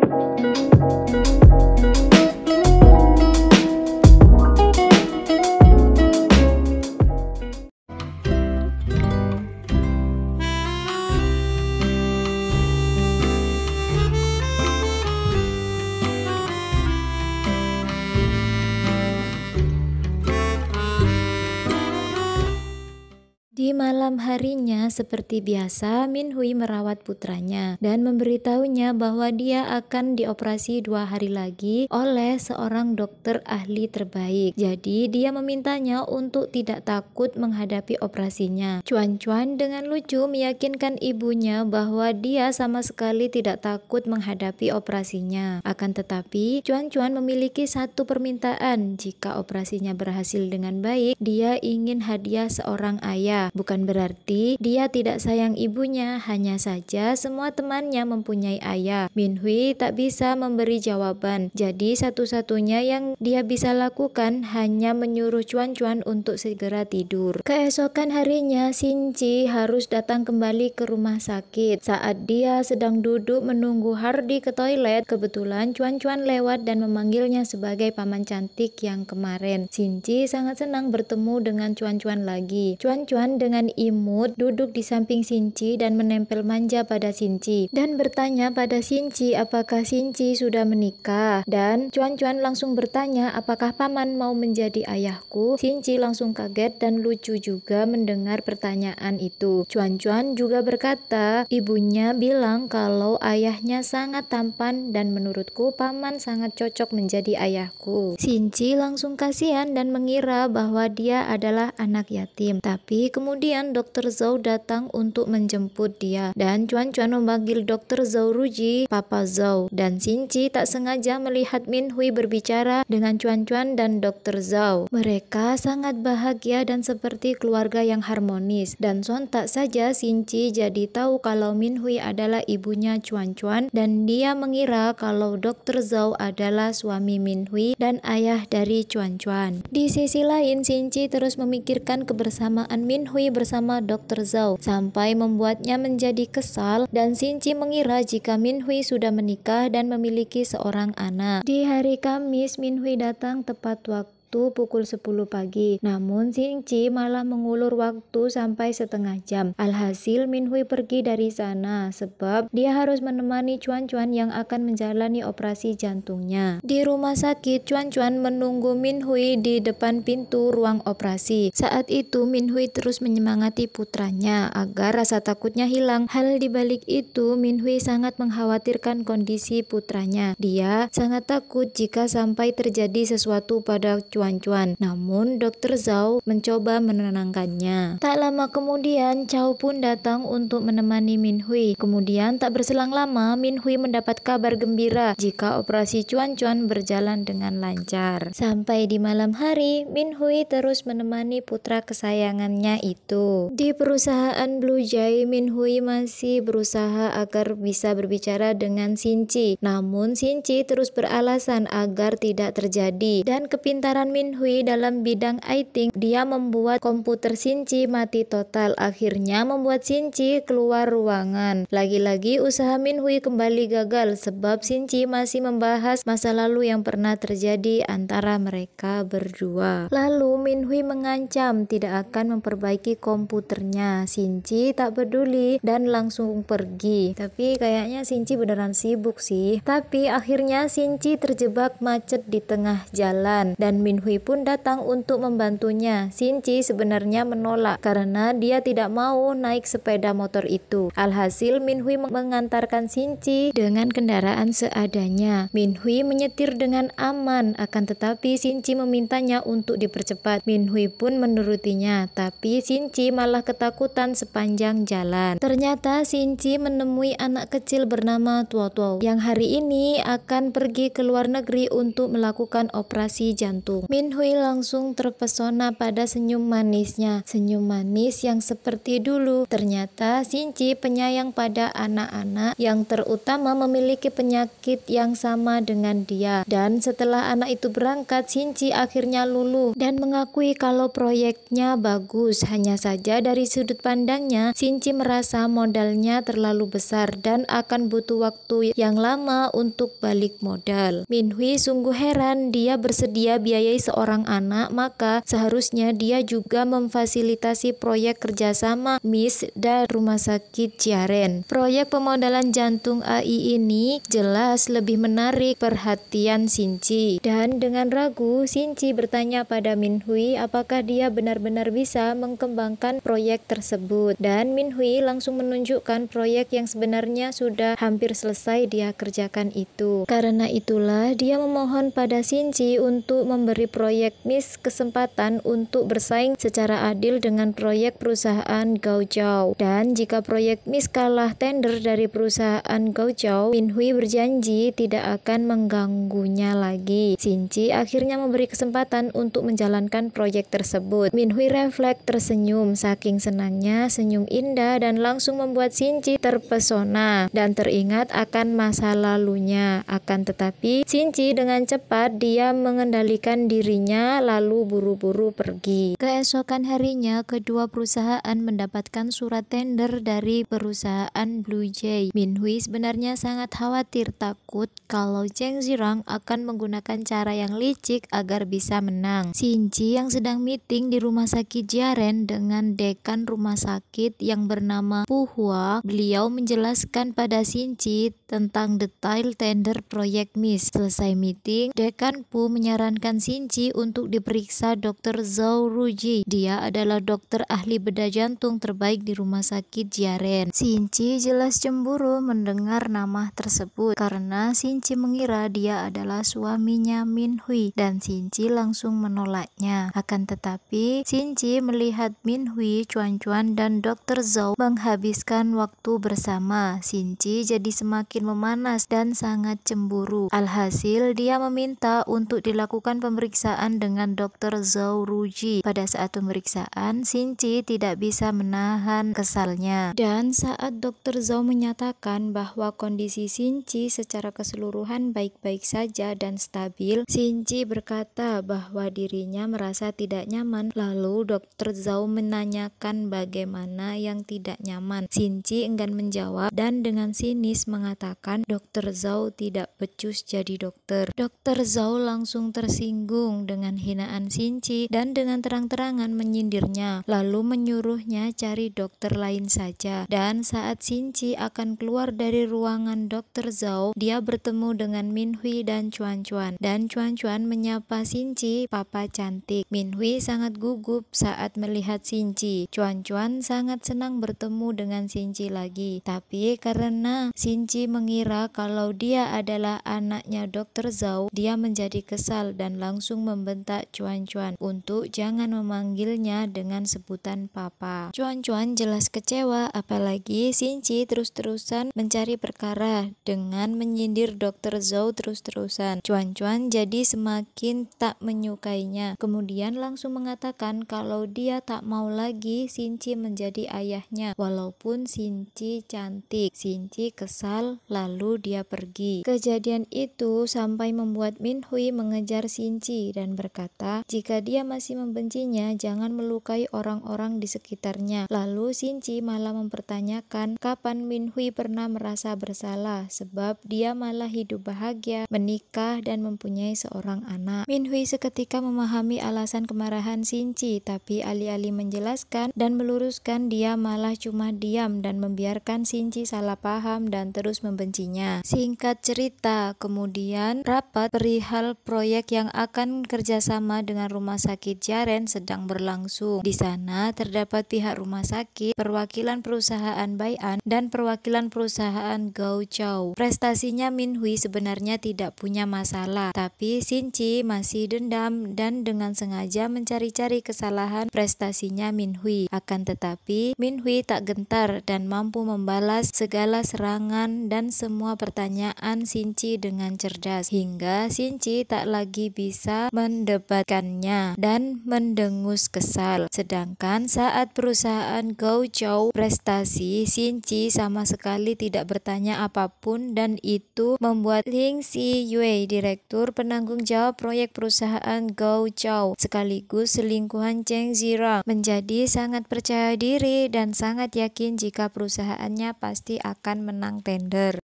thank you Di malam harinya, seperti biasa, Min Hui merawat putranya dan memberitahunya bahwa dia akan dioperasi dua hari lagi oleh seorang dokter ahli terbaik. Jadi, dia memintanya untuk tidak takut menghadapi operasinya. Cuan Cuan dengan lucu meyakinkan ibunya bahwa dia sama sekali tidak takut menghadapi operasinya. Akan tetapi, Cuan Cuan memiliki satu permintaan: jika operasinya berhasil dengan baik, dia ingin hadiah seorang ayah, bukan berarti dia tidak sayang ibunya, hanya saja semua temannya mempunyai ayah. Min Hui tak bisa memberi jawaban, jadi satu-satunya yang dia bisa lakukan hanya menyuruh cuan-cuan untuk segera tidur. Keesokan harinya, Shinji harus datang kembali ke rumah sakit. Saat dia sedang duduk menunggu Hardy ke toilet, kebetulan cuan-cuan lewat dan memanggilnya sebagai paman cantik yang kemarin. Shinji sangat senang bertemu dengan cuan-cuan lagi. Cuan-cuan dengan imut duduk di samping Sinci dan menempel manja pada Sinci dan bertanya pada Sinci apakah Sinci sudah menikah dan cuan-cuan langsung bertanya apakah paman mau menjadi ayahku. Sinci langsung kaget dan lucu juga mendengar pertanyaan itu. Cuan-cuan juga berkata ibunya bilang kalau ayahnya sangat tampan dan menurutku paman sangat cocok menjadi ayahku. Sinci langsung kasihan dan mengira bahwa dia adalah anak yatim. Tapi kemudian Kemudian Dokter Zhou datang untuk menjemput dia dan Chuan Chuan memanggil Dokter Zhou Ruji Papa Zhou dan Sinci tak sengaja melihat Min Hui berbicara dengan Chuan Chuan dan Dokter Zhou. Mereka sangat bahagia dan seperti keluarga yang harmonis dan sontak saja Sinci jadi tahu kalau Min Hui adalah ibunya Chuan Chuan dan dia mengira kalau Dokter Zhou adalah suami Min Hui dan ayah dari Chuan Chuan. Di sisi lain Sinci terus memikirkan kebersamaan Min Hui bersama Dr. Zhao sampai membuatnya menjadi kesal dan Shinji mengira jika Min Hui sudah menikah dan memiliki seorang anak. Di hari Kamis, Min Hui datang tepat waktu waktu pukul 10 pagi. Namun Xinji malah mengulur waktu sampai setengah jam. Alhasil Min Hui pergi dari sana sebab dia harus menemani cuan-cuan yang akan menjalani operasi jantungnya. Di rumah sakit, cuan-cuan menunggu Min Hui di depan pintu ruang operasi. Saat itu Min Hui terus menyemangati putranya agar rasa takutnya hilang. Hal dibalik itu Min Hui sangat mengkhawatirkan kondisi putranya. Dia sangat takut jika sampai terjadi sesuatu pada cuan cuan-cuan. Namun, Dr. Zhao mencoba menenangkannya. Tak lama kemudian, Chao pun datang untuk menemani Min Hui. Kemudian, tak berselang lama, Min Hui mendapat kabar gembira jika operasi cuan-cuan berjalan dengan lancar. Sampai di malam hari, Min Hui terus menemani putra kesayangannya itu. Di perusahaan Blue Jay, Min Hui masih berusaha agar bisa berbicara dengan Sinci. Namun, Sinci terus beralasan agar tidak terjadi dan kepintaran Min Hui dalam bidang IT, dia membuat komputer Sinci mati total. Akhirnya membuat Sinci keluar ruangan. Lagi-lagi usaha Min Hui kembali gagal sebab Sinci masih membahas masa lalu yang pernah terjadi antara mereka berdua. Lalu Min Hui mengancam tidak akan memperbaiki komputernya. Sinci tak peduli dan langsung pergi. Tapi kayaknya Sinci beneran sibuk sih. Tapi akhirnya Sinci terjebak macet di tengah jalan dan Min Hui pun datang untuk membantunya. Shinji sebenarnya menolak karena dia tidak mau naik sepeda motor itu. Alhasil Min Hui mengantarkan Shinji dengan kendaraan seadanya. Min Hui menyetir dengan aman akan tetapi Shinji memintanya untuk dipercepat. Min Hui pun menurutinya tapi Shinji malah ketakutan sepanjang jalan. Ternyata Shinji menemui anak kecil bernama Tuo Tuo yang hari ini akan pergi ke luar negeri untuk melakukan operasi jantung. Min Hui langsung terpesona pada senyum manisnya. Senyum manis yang seperti dulu. Ternyata Shinji penyayang pada anak-anak yang terutama memiliki penyakit yang sama dengan dia. Dan setelah anak itu berangkat, Shinji akhirnya luluh dan mengakui kalau proyeknya bagus. Hanya saja dari sudut pandangnya, Shinji merasa modalnya terlalu besar dan akan butuh waktu yang lama untuk balik modal. Min Hui sungguh heran dia bersedia biaya sebagai seorang anak, maka seharusnya dia juga memfasilitasi proyek kerjasama MIS dan Rumah Sakit Ciaren. Proyek pemodalan jantung AI ini jelas lebih menarik perhatian Sinci. Dan dengan ragu, Sinci bertanya pada Min Hui apakah dia benar-benar bisa mengembangkan proyek tersebut. Dan Min Hui langsung menunjukkan proyek yang sebenarnya sudah hampir selesai dia kerjakan itu. Karena itulah dia memohon pada Sinci untuk memberi dari proyek MIS kesempatan untuk bersaing secara adil dengan proyek perusahaan Gaojao. Dan jika proyek MIS kalah tender dari perusahaan Gaojao, Minhui berjanji tidak akan mengganggunya lagi. Shinji akhirnya memberi kesempatan untuk menjalankan proyek tersebut. Minhui refleks tersenyum saking senangnya, senyum indah dan langsung membuat Shinji terpesona dan teringat akan masa lalunya. Akan tetapi, Shinji dengan cepat dia mengendalikan dirinya lalu buru-buru pergi. Keesokan harinya, kedua perusahaan mendapatkan surat tender dari perusahaan Blue Jay. Min Hui sebenarnya sangat khawatir takut kalau Cheng Zirang akan menggunakan cara yang licik agar bisa menang. Xin Shinji yang sedang meeting di rumah sakit Jaren dengan dekan rumah sakit yang bernama Pu Hua. beliau menjelaskan pada Xin Shinji tentang detail tender proyek Miss. Selesai meeting, dekan Pu menyarankan Xin Kerinci untuk diperiksa Dr. Zhao Ruji. Dia adalah dokter ahli bedah jantung terbaik di rumah sakit Jiaren. Sinci jelas cemburu mendengar nama tersebut karena Sinci mengira dia adalah suaminya Min Hui dan Sinci langsung menolaknya. Akan tetapi, Sinci melihat Min Hui, cuan-cuan dan Dr. Zhao menghabiskan waktu bersama. Sinci jadi semakin memanas dan sangat cemburu. Alhasil, dia meminta untuk dilakukan pemeriksaan pemeriksaan dengan dokter Zhao Ruji. Pada saat pemeriksaan, Shinji tidak bisa menahan kesalnya. Dan saat dokter Zhao menyatakan bahwa kondisi Shinji secara keseluruhan baik-baik saja dan stabil, Shinji berkata bahwa dirinya merasa tidak nyaman. Lalu dokter Zhao menanyakan bagaimana yang tidak nyaman. Shinji enggan menjawab dan dengan sinis mengatakan dokter Zhao tidak becus jadi dokter. Dokter Zhao langsung tersinggung Agung dengan hinaan Sinci dan dengan terang-terangan menyindirnya, lalu menyuruhnya cari dokter lain saja. Dan saat Sinci akan keluar dari ruangan dokter Zhao, dia bertemu dengan Min Hui dan Chuan Chuan. Dan Chuan Chuan menyapa Sinci, papa cantik. Min Hui sangat gugup saat melihat Sinci. Chuan Chuan sangat senang bertemu dengan Sinci lagi. Tapi karena Sinci mengira kalau dia adalah anaknya dokter Zhao, dia menjadi kesal dan langsung langsung membentak cuan-cuan untuk jangan memanggilnya dengan sebutan papa. Cuan-cuan jelas kecewa apalagi Sinci terus-terusan mencari perkara dengan menyindir dokter Zhou terus-terusan. Cuan-cuan jadi semakin tak menyukainya. Kemudian langsung mengatakan kalau dia tak mau lagi Sinci menjadi ayahnya walaupun Sinci cantik. Sinci kesal lalu dia pergi. Kejadian itu sampai membuat Min Hui mengejar Sinci benci dan berkata, jika dia masih membencinya, jangan melukai orang-orang di sekitarnya. Lalu Sinci malah mempertanyakan kapan Min Hui pernah merasa bersalah sebab dia malah hidup bahagia, menikah dan mempunyai seorang anak. Min Hui seketika memahami alasan kemarahan Sinci, tapi alih-alih menjelaskan dan meluruskan dia malah cuma diam dan membiarkan Sinci salah paham dan terus membencinya. Singkat cerita, kemudian rapat perihal proyek yang akan kerjasama dengan Rumah Sakit Jaren sedang berlangsung. Di sana terdapat pihak rumah sakit, perwakilan perusahaan Bayan, dan perwakilan perusahaan Gao Chow. Prestasinya Min Hui sebenarnya tidak punya masalah, tapi Shin Chi masih dendam dan dengan sengaja mencari-cari kesalahan prestasinya Min Hui. Akan tetapi, Min Hui tak gentar dan mampu membalas segala serangan dan semua pertanyaan Shin Chi dengan cerdas, hingga Shin Chi tak lagi bisa bisa mendebatkannya dan mendengus kesal. Sedangkan saat perusahaan Guizhou prestasi, Shinji sama sekali tidak bertanya apapun dan itu membuat Ling Si Yue, direktur penanggung jawab proyek perusahaan Guizhou sekaligus selingkuhan Cheng Zirang menjadi sangat percaya diri dan sangat yakin jika perusahaannya pasti akan menang tender.